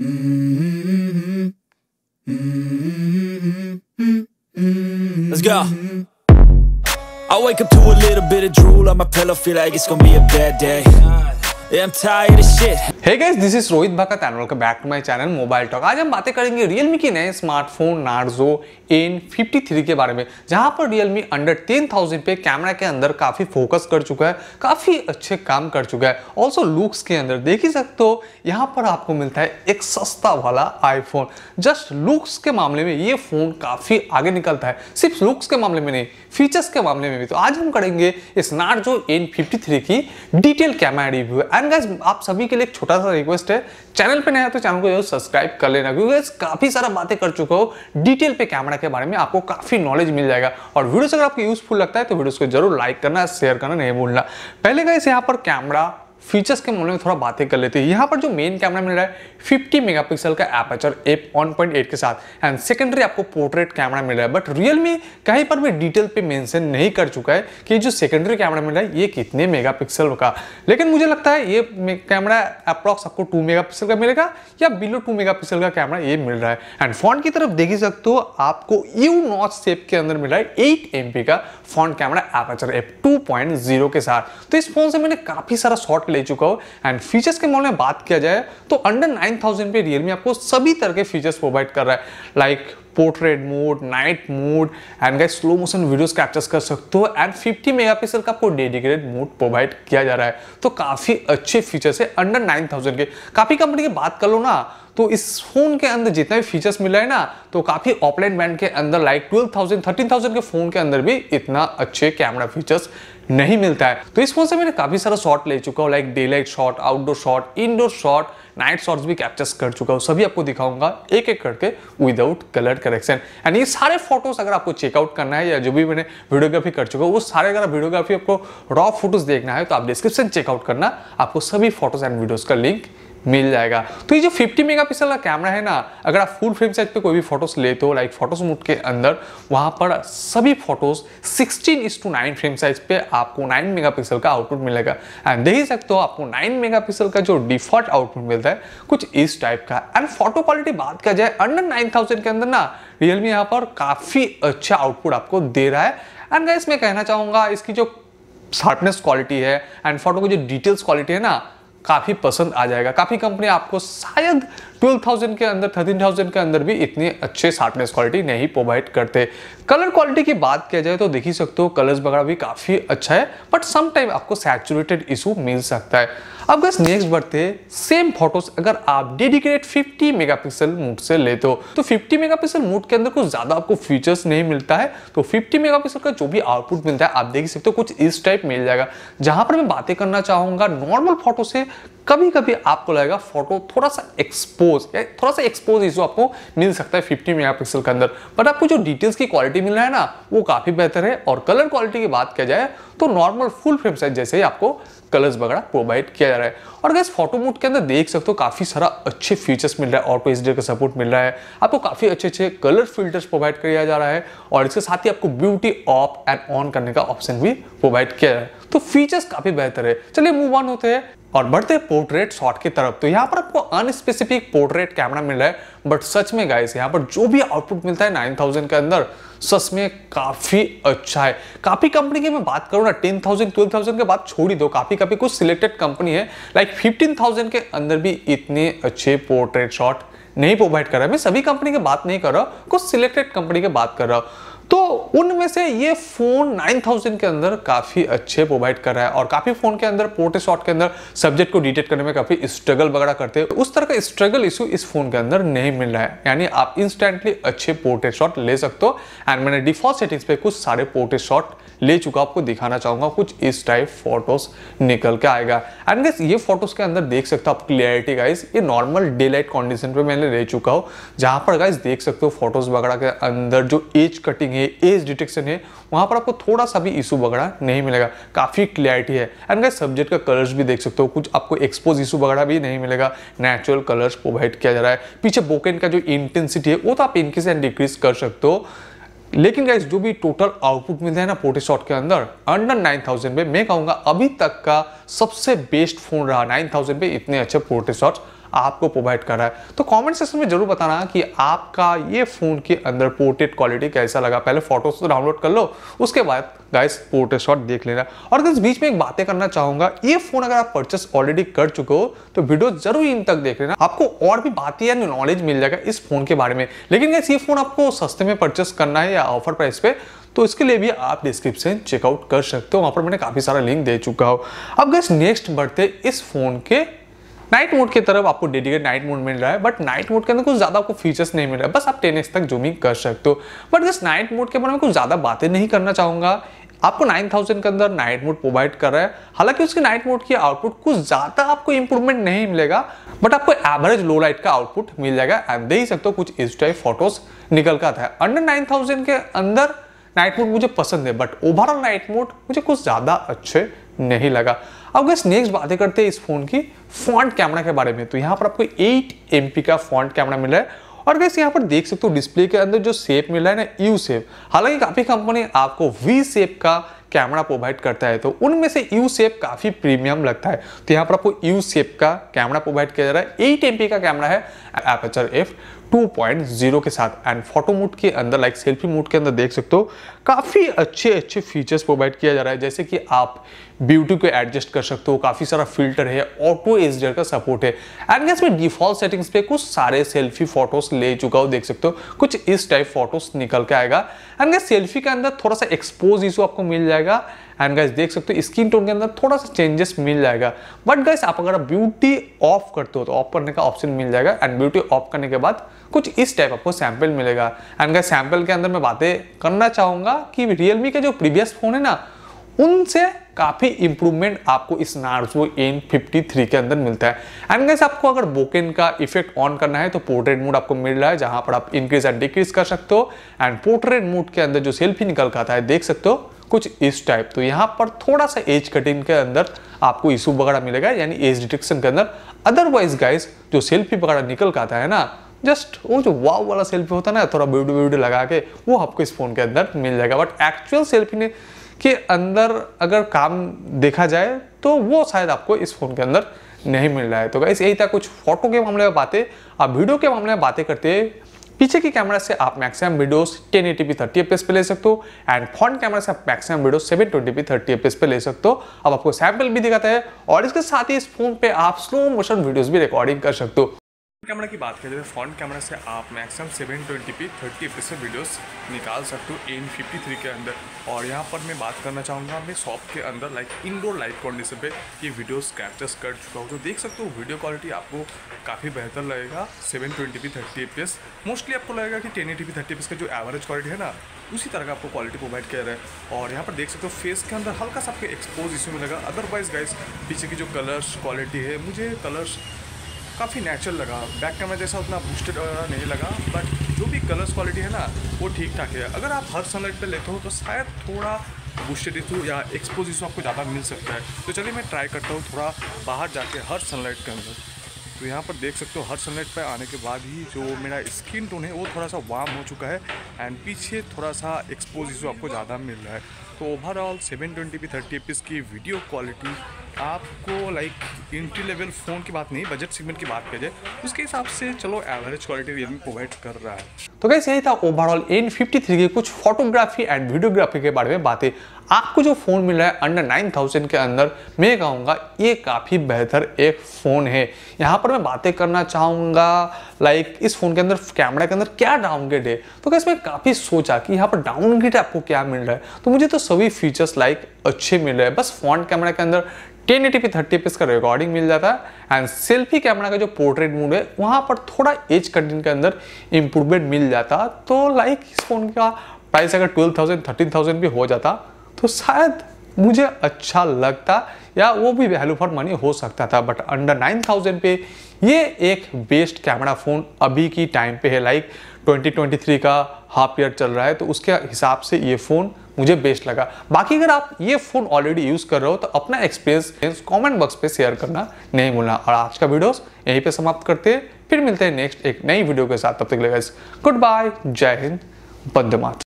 Mm-hmm. Let's go. I wake up to a little bit of drool on my pillow, feel like it's gonna be a bad day. Yeah, I'm tired of shit. Hey guys this is Rohit Bhagat and welcome back to my channel mobile talk आज हम बातें करेंगे Realme के नए smartphone Narzo N fifty three के बारे में जहां पर रियलमी अंडर टेन थाउजेंड पे कैमरा के अंदर काफ़ी फोकस कर चुका है काफ़ी अच्छे काम कर चुका है ऑल्सो लुक्स के अंदर देख ही सकते हो यहाँ पर आपको मिलता है एक सस्ता वाला आईफोन जस्ट लुक्स के मामले में ये फ़ोन काफ़ी आगे निकलता है सिर्फ लुक्स के मामले में नहीं फीचर्स के मामले में भी तो आज हम करेंगे इस नार्जो एन फिफ्टी थ्री की detail camera review and guys आप सभी के लिए एक छोटा छोटा सा रिक्वेस्ट है चैनल पे नया तो चैनल को जरूर सब्सक्राइब कर लेना क्योंकि काफी सारा बातें कर चुका हो डिटेल पे कैमरा के बारे में आपको काफी नॉलेज मिल जाएगा और वीडियो अगर आपको यूजफुल लगता है तो वीडियो को जरूर लाइक करना शेयर करना नहीं भूलना पहले गए यहाँ पर कैमरा फीचर्स के मामले में थोड़ा बातें कर लेते हैं यहाँ पर जो मेन कैमरा मिल रहा है 50 मेगापिक्सल का एपेचर एप 1.8 के साथ एंड सेकेंडरी आपको पोर्ट्रेट कैमरा मिल रहा है बट रियल में कहीं पर भी डिटेल पे मेंशन नहीं कर चुका है कि जो सेकेंडरी कैमरा मिल रहा है ये कितने मेगापिक्सल का लेकिन मुझे लगता है ये कैमरा अप्रॉक्स आपको टू मेगा का मिलेगा या बिलो टू मेगा का कैमरा ये मिल रहा है एंड फॉन्ट की तरफ देख ही सकते हो आपको यू नॉच सेप के अंदर मिल रहा है एट एम का front camera aperture f two के साथ तो इस फोन से मैंने काफी सारा शॉर्ट लॉट ले चुका हो एंड फीचर्स के मामले में बात किया जाए तो अंडर नाइन थाउजेंड पे रियलमी आपको सभी तरह के फीचर्स प्रोवाइड कर रहा है like portrait mode night mode and guys slow motion videos capture कर सकते हो एंड 50 मेगापिक्सल का आपको डेडिकेटेड मोड प्रोवाइड किया जा रहा है तो काफ़ी अच्छे फीचर्स है अंडर 9000 के काफ़ी कंपनी की बात कर लो ना तो इस फोन के अंदर जितना भी फीचर्स मिला है ना तो काफ़ी ऑपलाइन बैंड के अंदर like twelve thousand thirteen thousand के फ़ोन के अंदर भी इतना अच्छे कैमरा फीचर्स नहीं मिलता है तो इस फोन से मैंने काफ़ी सारा शॉट ले चुका हूँ like daylight shot outdoor shot indoor shot night shots भी कैप्चर्स कर चुका हूँ सभी आपको दिखाऊंगा एक एक करके विदाउट कलर करेक्शन एंड ये सारे फोटोज अगर आपको चेकआउट करना है या जो भी मैंने वीडियोग्राफी कर चुका हूँ वो सारे अगर वीडियोग्राफी आपको रॉ फोटोज देखना है तो आप डिस्क्रिप्शन चेकआउट करना आपको सभी फोटोज एंड वीडियोज का लिंक मिल जाएगा तो ये जो 50 मेगापिक्सल का कैमरा है ना अगर आप फुल फ्रेम साइज पे कोई भी फोटोज लेते हो लाइक फोटोज मोड के अंदर वहाँ पर सभी फोटोज 16 इस टू नाइन फ्रेम साइज पे आपको 9 मेगापिक्सल का आउटपुट मिलेगा एंड देख ही सकते हो आपको 9 मेगापिक्सल का जो डिफॉल्ट आउटपुट मिलता है कुछ इस टाइप का एंड फोटो क्वालिटी बात किया जाए अंडर नाइन के अंदर ना रियलमी यहाँ पर काफ़ी अच्छा आउटपुट आपको दे रहा है एंड मैं कहना चाहूंगा इसकी जो शार्पनेस क्वालिटी है एंड फोटो की जो डिटेल्स क्वालिटी है ना काफ़ी पसंद आ जाएगा काफ़ी कंपनी आपको शायद 12,000 के अंदर 13,000 के अंदर भी इतने अच्छे शार्पनेस क्वालिटी नहीं प्रोवाइड करते कलर क्वालिटी की बात किया जाए तो देख ही सकते हो कलर्स वगैरह भी काफ़ी अच्छा है बट समाइम आपको सैचुरेटेड इशू मिल सकता है अब बस नेक्स्ट बढ़ते सेम फोटोज अगर आप डेडिकेटेड 50 मेगापिक्सल मोड से लेते हो तो 50 मेगापिक्सल मोड के अंदर कुछ ज़्यादा आपको फीचर्स नहीं मिलता है तो 50 मेगापिक्सल का जो भी आउटपुट मिलता है आप देख सकते हो कुछ इस टाइप मिल जाएगा जहाँ पर मैं बातें करना चाहूँगा नॉर्मल फोटो से कभी कभी आपको लगेगा फोटो थोड़ा सा एक्सपो एक्सपोज थोड़ा सा एक्सपोज इशू आपको मिल सकता है फिफ्टी मेगा के अंदर बट आपको जो डिटेल्स की क्वालिटी मिल रहा है ना वो काफ़ी बेहतर है और कलर क्वालिटी की बात किया जाए तो नॉर्मल फुल फ्रेम साइज जैसे ही आपको कलर्स वगैरह प्रोवाइड किया जा रहा है और अगर फोटो मोड के अंदर देख सकते हो काफ़ी सारा अच्छे फीचर्स मिल रहा है ऑटो एच का सपोर्ट मिल रहा है आपको काफ़ी अच्छे अच्छे कलर फिल्टर्स प्रोवाइड किया जा रहा है और इसके साथ ही आपको ब्यूटी ऑफ एंड ऑन करने का ऑप्शन भी प्रोवाइड किया जा रहा है तो फीचर्स काफी बेहतर है चलिए मूव ऑन होते हैं और बढ़ते पोर्ट्रेट शॉट की तरफ तो यहाँ पर आपको अनस्पेसिफिक पोर्ट्रेट कैमरा मिल रहा है बट सच में गाइस यहाँ पर जो भी आउटपुट मिलता है 9000 के अंदर सच में काफी अच्छा है काफी कंपनी की मैं बात करूँ ना 10000 12000 के बाद छोड़ ही दो काफी काफी कुछ सिलेक्टेड कंपनी है लाइक 15000 के अंदर भी इतने अच्छे पोर्ट्रेट शॉट नहीं प्रोवाइड कर रहा मैं सभी कंपनी की बात नहीं कर रहा कुछ सिलेक्टेड कंपनी की बात कर रहा हूँ तो उनमें से ये फ़ोन 9000 के अंदर काफ़ी अच्छे प्रोवाइड कर रहा है और काफ़ी फ़ोन के अंदर पोर्टे शॉट के अंदर सब्जेक्ट को डिटेक्ट करने में काफ़ी स्ट्रगल वगैरह करते हैं उस तरह का स्ट्रगल इशू इस फोन के अंदर नहीं मिल रहा है यानी आप इंस्टेंटली अच्छे पोर्टे शॉट ले सकते हो एंड मैंने डिफॉल्ट सेटिंग्स पे कुछ सारे पोर्टे शॉट ले चुका आपको दिखाना चाहूंगा कुछ इस टाइप फोटोज निकल के आएगा एंड गैस ये फोटोज के अंदर देख सकते हो आप क्लियरिटी गाइज ये नॉर्मल डे लाइट कंडीशन पे मैंने ले चुका हूँ जहां पर गाइज देख सकते हो फोटोज वगैरह के अंदर जो एज कटिंग है एज डिटेक्शन है वहाँ पर आपको थोड़ा सा भी इशू बगड़ा नहीं मिलेगा काफ़ी क्लियरिटी है एंड गाइस सब्जेक्ट का कलर्स भी देख सकते हो कुछ आपको एक्सपोज इशू बगड़ा भी नहीं मिलेगा नेचुरल कलर्स प्रोवाइड किया जा रहा है पीछे बोकेन का जो इंटेंसिटी है वो तो आप इनक्रीज एंड डिक्रीज कर सकते हो लेकिन गाइस जो भी टोटल आउटपुट मिलता है ना पोटी शॉट के अंदर अंडर 9000 पे मैं कहूंगा अभी तक का सबसे बेस्ट फोन रहा 9000 पे इतने अच्छे पोटी शॉट्स आपको प्रोवाइड कर रहा है तो कमेंट सेक्शन में जरूर बताना कि आपका ये फ़ोन के अंदर पोर्ट्रेट क्वालिटी कैसा लगा पहले फोटोज तो डाउनलोड कर लो उसके बाद गाइस पोर्ट्रेट शॉट देख लेना और इस बीच में एक बातें करना चाहूंगा ये फ़ोन अगर आप परचेस ऑलरेडी कर चुके हो तो वीडियो जरूर इन तक देख लेना आपको और भी बातें या नॉलेज मिल जाएगा इस फ़ोन के बारे में लेकिन गैस ये फ़ोन आपको सस्ते में परचेस करना है या ऑफर प्राइस पे तो इसके लिए भी आप डिस्क्रिप्शन चेकआउट कर सकते हो वहां पर मैंने काफ़ी सारा लिंक दे चुका हो अब गैस नेक्स्ट बढ़ते इस फ़ोन के नाइट मोड की तरफ आपको डेडिकेट नाइट मोड मिल रहा है बट नाइट मोड के अंदर कुछ ज़्यादा आपको फीचर्स नहीं मिल रहा है बस आप टेन तक जूमिंग कर सकते हो बट जिस नाइट मोड के बारे में कुछ ज़्यादा बातें नहीं करना चाहूंगा आपको 9000 के अंदर नाइट मोड प्रोवाइड कर रहा है हालांकि उसके नाइट मोड की आउटपुट कुछ ज़्यादा आपको इंप्रूवमेंट नहीं मिलेगा बट आपको एवरेज लो लाइट का आउटपुट मिल जाएगा एंड दे ही सकते हो कुछ इस टाइप फोटोज निकल का था अंडर 9000 के अंदर नाइट मोड मुझे पसंद है बट ओवरऑल नाइट मोड मुझे कुछ ज़्यादा अच्छे नहीं लगा अब गैस नेक्स्ट बातें करते हैं इस फोन की फ्रंट कैमरा के बारे में तो यहाँ पर आपको एट एम का फ्रंट कैमरा मिला है और गैस यहाँ पर देख सकते हो डिस्प्ले के अंदर जो मिल मिला है ना यू सेप हालांकि काफ़ी कंपनी आपको वी सेप का कैमरा प्रोवाइड करता है तो उनमें से यू सेप काफ़ी प्रीमियम लगता है तो यहाँ पर आपको यू सेप का कैमरा प्रोवाइड किया जा रहा है एट एम का कैमरा है एपेचर एफ 2.0 के साथ एंड फोटो मोड के अंदर लाइक सेल्फी मोड के अंदर देख सकते हो काफ़ी अच्छे अच्छे फीचर्स प्रोवाइड किया जा रहा है जैसे कि आप ब्यूटी को एडजस्ट कर सकते हो काफ़ी सारा फिल्टर है ऑटो एजर का सपोर्ट है एंड गैस में डिफॉल्ट सेटिंग्स पे कुछ सारे सेल्फी फोटोज ले चुका हो देख सकते हो कुछ इस टाइप फोटोज निकल के आएगा एंड गैस सेल्फी के अंदर थोड़ा सा एक्सपोज इशू आपको मिल जाएगा एंड गाइस देख सकते हो स्किन टोन के अंदर थोड़ा सा चेंजेस मिल जाएगा बट गाइस आप अगर ब्यूटी ऑफ करते हो तो ऑफ करने का ऑप्शन मिल जाएगा एंड ब्यूटी ऑफ करने के बाद कुछ इस टाइप आपको सैंपल मिलेगा एंड गाइस सैंपल के अंदर मैं बातें करना चाहूँगा कि रियलमी के जो प्रीवियस फ़ोन है ना उनसे काफ़ी इंप्रूवमेंट आपको इस नार्जो एन फिफ्टी थ्री के अंदर मिलता है एंड गैस आपको अगर बोकेन का इफेक्ट ऑन करना है तो पोर्ट्रेट मोड आपको मिल रहा है जहां पर आप इंक्रीज एंड डिक्रीज कर सकते हो एंड पोर्ट्रेट मोड के अंदर जो सेल्फी निकल कर आता है देख सकते हो कुछ इस टाइप तो यहाँ पर थोड़ा सा एज कटिंग के अंदर आपको इशू वगैरह मिलेगा यानी एज डिटेक्शन के अंदर अदरवाइज गाइज जो सेल्फी वगैरह निकल का आता है ना जस्ट वो जो वाव वाला सेल्फी होता है ना थोड़ा ब्यूटी ब्यूटी लगा के वो आपको इस फोन के अंदर मिल जाएगा बट एक्चुअल सेल्फी ने के अंदर अगर काम देखा जाए तो वो शायद आपको इस फोन के अंदर नहीं मिल रहा है तो गाइस यही था कुछ फोटो के मामले में बातें अब वीडियो के मामले में बातें करते पीछे की कैमरा से आप मैक्सिमम वीडियोस 1080p 30fps पे ले सकते हो एंड फ्रंट कैमरा से आप मैक्सिमम वीडियोस 720p 30fps पे ले सकते हो अब आपको सैंपल भी दिखाता है और इसके साथ ही इस फोन पे आप स्लो मोशन वीडियोस भी रिकॉर्डिंग कर सकते हो कैमरा की बात करें तो फ्रंट कैमरा से आप maximum seven twenty p thirty f से वीडियोस निकाल सकते हो एन फिफ्टी थ्री के अंदर और यहाँ पर मैं बात करना चाहूँगा मैं शॉप के अंदर लाइक इंडोर लाइट कंडीशन पे ये वीडियोस कैप्चर्स कर चुका हूँ जो तो देख सकते हो वीडियो क्वालिटी आपको काफ़ी बेहतर लगेगा seven twenty p thirty f mostly आपको लगेगा कि ten eighty p thirty f का जो एवरेज क्वालिटी है ना उसी तरह का आपको क्वालिटी प्रोवाइड कर रहे हैं और यहाँ पर देख सकते हो फेस के अंदर हल्का सा आपके एक्सपोज इश्यू मिलेगा अदरवाइज गाइस पीछे की जो कलर्स क्वालिटी है मुझे कलर्स काफ़ी नेचुरल लगा बैक कैमरा जैसा उतना बूस्टेड नहीं लगा बट जो भी कलर्स क्वालिटी है ना वो ठीक ठाक है अगर आप हर सनलाइट पे लेते हो तो शायद थोड़ा बूस्टेड इशू या एक्सपोज इशू आपको ज़्यादा मिल सकता है तो चलिए मैं ट्राई करता हूँ थोड़ा बाहर जाके हर सनलाइट के अंदर तो यहाँ पर देख सकते हो हर सनलाइट पर आने के बाद ही जो मेरा स्किन टोन है वो थोड़ा सा वार्म हो चुका है एंड पीछे थोड़ा सा एक्सपोज जो आपको ज़्यादा मिल रहा है तो overall seven twenty p thirty fps की वीडियो क्वालिटी आपको लाइक इंट्री लेवल फ़ोन की बात नहीं बजट सेगमेंट की बात की जाए उसके हिसाब से चलो एवरेज क्वालिटी रियलमी प्रोवाइड कर रहा है तो कैसे यही था ओवरऑल एन फिफ्टी थ्री की कुछ फोटोग्राफी एंड वीडियोग्राफी के बारे में बातें आपको जो फ़ोन मिल रहा है अंडर नाइन थाउजेंड के अंदर मैं कहूँगा ये काफ़ी बेहतर एक फ़ोन है यहाँ पर मैं बातें करना चाहूँगा लाइक इस फ़ोन के अंदर कैमरा के अंदर क्या डाउनग्रेड है तो कैसे मैं काफ़ी सोचा कि यहाँ पर डाउनग्रेड आपको क्या मिल रहा है तो मुझे तो सभी फीचर्स लाइक अच्छे मिल रहे हैं बस फ्रंट कैमरा के अंदर ten eighty p thirty p का रिकॉर्डिंग मिल जाता है एंड सेल्फी कैमरा का जो पोर्ट्रेट मूड है वहाँ पर थोड़ा एज कंटेंट के अंदर इम्प्रूवमेंट मिल जाता तो लाइक इस फ़ोन का प्राइस अगर ट्वेल्व थाउजेंड थर्टीन थाउजेंड भी हो जाता तो शायद मुझे अच्छा लगता या वो भी वैल्यू फॉर मनी हो सकता था बट अंडर 9000 पे ये एक बेस्ट कैमरा फ़ोन अभी की टाइम पे है लाइक 2023 का हाफ ईयर चल रहा है तो उसके हिसाब से ये फ़ोन मुझे बेस्ट लगा बाकी अगर आप ये फ़ोन ऑलरेडी यूज़ कर रहे हो तो अपना एक्सपीरियंस कमेंट बॉक्स पे शेयर करना नहीं भूलना और आज का वीडियो यहीं पर समाप्त करते हैं फिर मिलते हैं नेक्स्ट एक नई वीडियो के साथ तब तक लगेगा गुड बाय जय हिंद बंदे मात